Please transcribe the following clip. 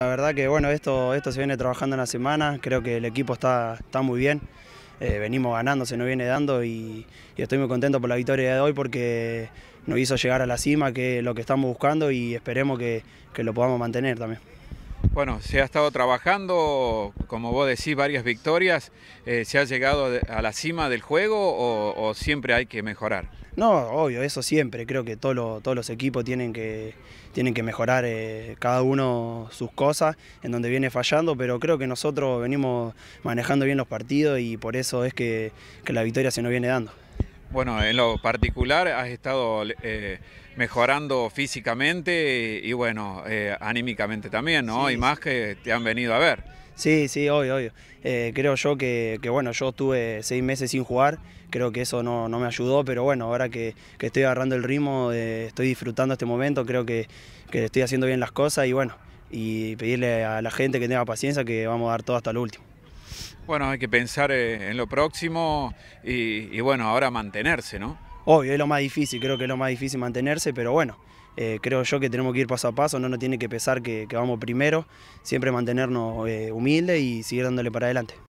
La verdad que bueno, esto, esto se viene trabajando en la semana, creo que el equipo está, está muy bien, eh, venimos ganando, se nos viene dando y, estoy muy contento por la victoria de hoy porque nos hizo llegar a la cima, que es lo que estamos buscando y esperemos que lo podamos mantener también. Bueno, se ha estado trabajando, como vos decís, varias victorias. Eh, ¿Se ha llegado a la cima del juego o, siempre hay que mejorar? No, obvio, eso siempre. Creo que todos los equipos tienen que, tienen que mejorar eh, cada uno sus cosas, en donde viene fallando, pero creo que nosotros venimos manejando bien los partidos y por eso es que, que la victoria se nos viene dando. Bueno, en lo particular has estado eh, mejorando físicamente y, bueno, eh, anímicamente también, ¿no? y más que te han venido a ver. Sí, sí, obvio, obvio. Eh, creo yo que, bueno, yo estuve seis meses sin jugar, creo que eso no, me ayudó, pero bueno, ahora que, estoy agarrando el ritmo, estoy disfrutando este momento, creo que, que estoy haciendo bien las cosas y bueno, y pedirle a la gente que tenga paciencia que vamos a dar todo hasta el último. Bueno, hay que pensar eh, en lo próximo y, bueno, ahora mantenerse, ¿no? Obvio, es lo más difícil, creo que es lo más difícil mantenerse, pero bueno, eh, creo yo que tenemos que ir paso a paso, no nos tiene que pesar que, vamos primero, siempre mantenernos eh, humildes y seguir dándole para adelante.